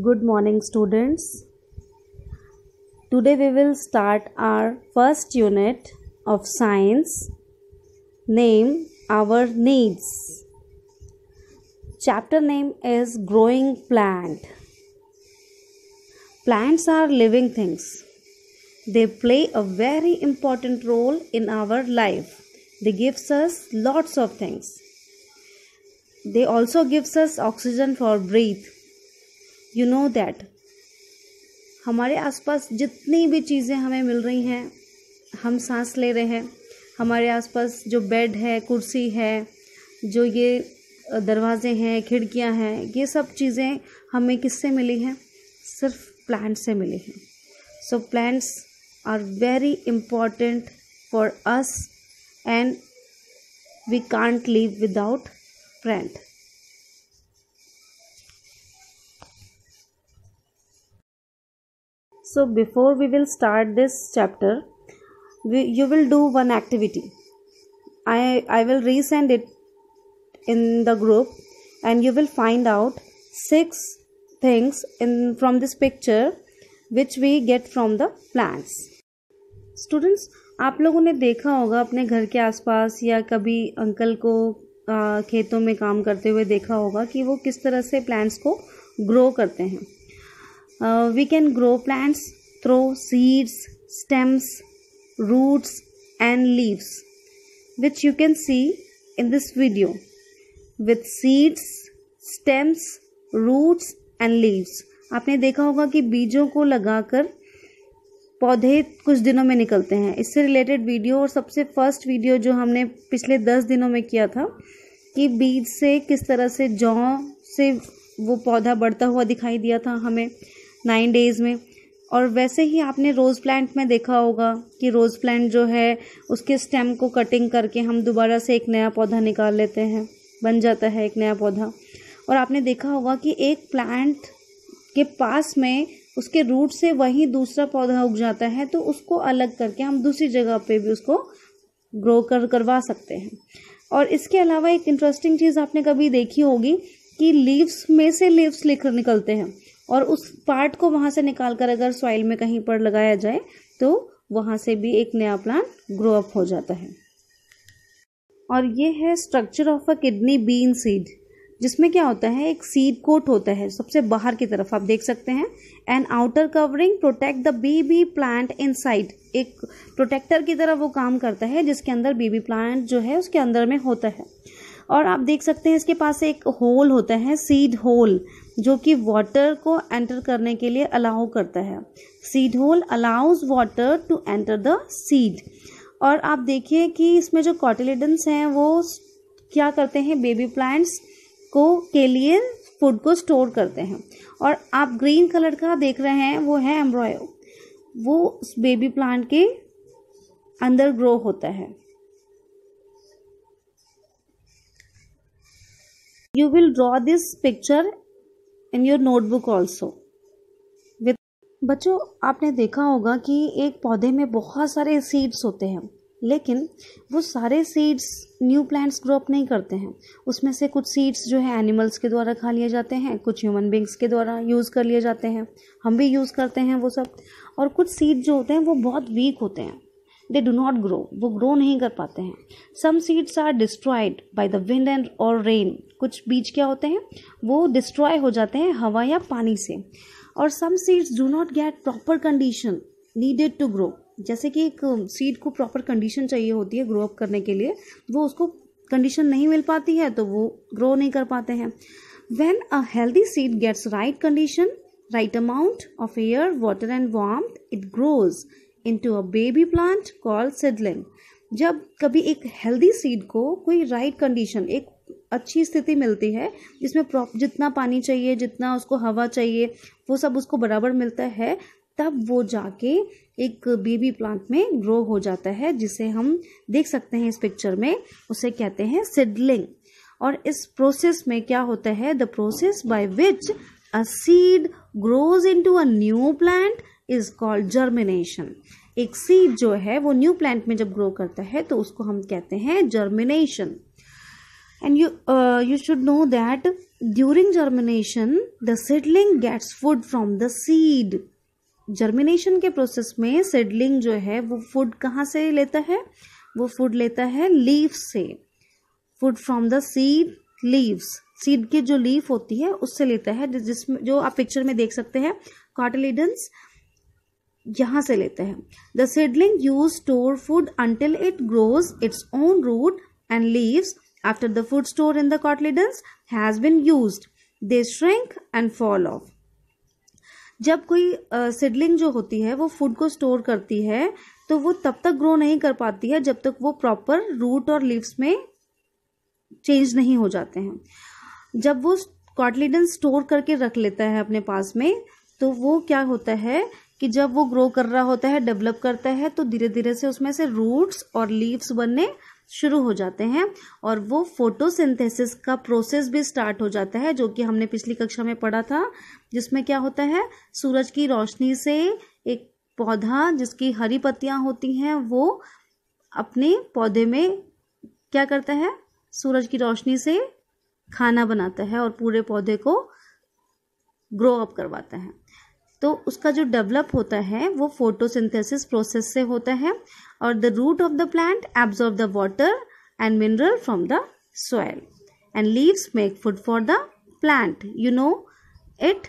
good morning students today we will start our first unit of science name our needs chapter name is growing plant plants are living things they play a very important role in our life they gives us lots of things they also gives us oxygen for breathe you know that हमारे आसपास जितनी भी चीज़ें हमें मिल रही हैं हम सांस ले रहे हैं हमारे आसपास जो बेड है कुर्सी है जो ये दरवाजे हैं खिड़कियां हैं ये सब चीज़ें हमें किससे मिली हैं सिर्फ प्लांट से मिली हैं so plants are very important for us and we can't live without plant so before we will start this chapter we, you will do one activity i i will resend it in the group and you will find out six things in from this picture which we get from the plants students आप लोगों ने देखा होगा अपने घर के आसपास या कभी अंकल को आ, खेतों में काम करते हुए देखा होगा कि वो किस तरह से प्लांट्स को ग्रो करते हैं uh, we can grow plants through seeds stems roots and leaves which you can see in this video with seeds stems roots and leaves आपने देखा होगा कि बीजों को लगाकर पौधे कुछ दिनों में निकलते हैं इससे रिलेटेड वीडियो और सबसे फर्स्ट वीडियो जो हमने पिछले दस दिनों में किया था कि बीज से किस तरह से जौ से वो पौधा बढ़ता हुआ दिखाई दिया था हमें नाइन डेज़ में और वैसे ही आपने रोज़ प्लांट में देखा होगा कि रोज़ प्लांट जो है उसके स्टेम को कटिंग करके हम दोबारा से एक नया पौधा निकाल लेते हैं बन जाता है एक नया पौधा और आपने देखा होगा कि एक प्लांट के पास में उसके रूट से वहीं दूसरा पौधा उग जाता है तो उसको अलग करके हम दूसरी जगह पे भी उसको ग्रो कर करवा सकते हैं और इसके अलावा एक इंटरेस्टिंग चीज़ आपने कभी देखी होगी कि लीव्स में से लीव्स निकलते हैं और उस पार्ट को वहाँ से निकाल कर अगर सॉइल में कहीं पर लगाया जाए तो वहाँ से भी एक नया प्लांट ग्रो अप हो जाता है और ये है structure of a kidney bean seed जिसमें क्या होता है एक सीड कोट होता है सबसे बाहर की तरफ आप देख सकते हैं and outer covering protect the baby plant in एक प्रोटेक्टर की तरह वो काम करता है जिसके अंदर बेबी प्लांट जो है उसके अंदर में होता है और आप देख सकते हैं इसके पास एक होल होता है सीड होल जो कि वाटर को एंटर करने के लिए अलाउ करता है seed hole allows water to enter the seed और आप देखिए कि इसमें जो कॉटिलेडन्स हैं वो क्या करते हैं बेबी प्लांट्स को के लिए फूड को स्टोर करते हैं और आप ग्रीन कलर का देख रहे हैं वो है एम्ब्रॉयो वो उस बेबी प्लांट के अंदर ग्रो होता है you will draw this picture in your notebook also बच्चों आपने देखा होगा कि एक पौधे में बहुत सारे सीड्स होते हैं लेकिन वो सारे seeds new plants grow up नहीं करते हैं उसमें से कुछ सीड्स जो है एनिमल्स के द्वारा खा लिए जाते हैं कुछ ह्यूमन बींग्स के द्वारा यूज़ कर लिए जाते हैं हम भी यूज़ करते हैं वो सब और कुछ सीड्स जो होते हैं वो बहुत वीक होते हैं दे डू नॉट ग्रो वो ग्रो नहीं कर पाते हैं some seeds are destroyed by the wind and और रेन कुछ बीज क्या होते हैं वो डिस्ट्रॉय हो जाते हैं हवा या पानी से और some seeds do not get proper condition needed to grow जैसे कि एक सीड um, को प्रॉपर कंडीशन चाहिए होती है ग्रो अप करने के लिए वो उसको कंडीशन नहीं मिल पाती है तो वो ग्रो नहीं कर पाते हैं when a healthy seed gets right condition right amount of air water and warm it grows into a baby plant call seedling जब कभी एक हेल्दी सीड को कोई राइट right कंडीशन एक अच्छी स्थिति मिलती है जिसमें प्रॉप जितना पानी चाहिए जितना उसको हवा चाहिए वो सब उसको बराबर मिलता है तब वो जाके एक बेबी प्लांट में ग्रो हो जाता है जिसे हम देख सकते हैं इस पिक्चर में उसे कहते हैं सिडलिंग और इस प्रोसेस में क्या होता है the process by which a seed grows into a new plant is called germination एक सीड जो है वो न्यू प्लांट में जब ग्रो करता है तो उसको हम कहते हैं germination and you you should know that during germination the seedling gets food from the seed germination के प्रोसेस में सिडलिंग जो है वो फूड कहाँ से लेता है वो फूड लेता है लीव से food from the seed leaves seed की जो लीफ होती है उससे लेता है जिसमें जो आप पिक्चर में देख सकते हैं कॉटलीडन्स यहां से लेते हैं the seedling use store food until it grows its own root and leaves after the food store in the cotyledons has been use they shrink and fall off जब कोई सिडलिंग uh, जो होती है वो फूड को store करती है तो वो तब तक ग्रो नहीं कर पाती है जब तक वो प्रॉपर रूट और लीव्स में चेंज नहीं हो जाते हैं जब वो कॉटलीडन स्टोर करके रख लेता है अपने पास में तो वो क्या होता है कि जब वो ग्रो कर रहा होता है डेवलप करता है तो धीरे धीरे से उसमें से रूट्स और लीव्स बनने शुरू हो जाते हैं और वो फोटोसिंथेसिस का प्रोसेस भी स्टार्ट हो जाता है जो कि हमने पिछली कक्षा में पढ़ा था जिसमें क्या होता है सूरज की रोशनी से एक पौधा जिसकी हरी पत्तियां होती हैं वो अपने पौधे में क्या करता है सूरज की रोशनी से खाना बनाता है और पूरे पौधे को ग्रो अप करवाता है तो उसका जो डेवलप होता है वो फोटोसिंथेसिस प्रोसेस से होता है और the root of the plant absorb the water and mineral from the soil and leaves make food for the plant you know it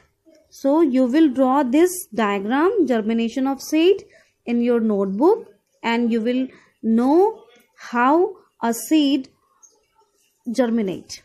so you will draw this diagram germination of seed in your notebook and you will know how a seed germinate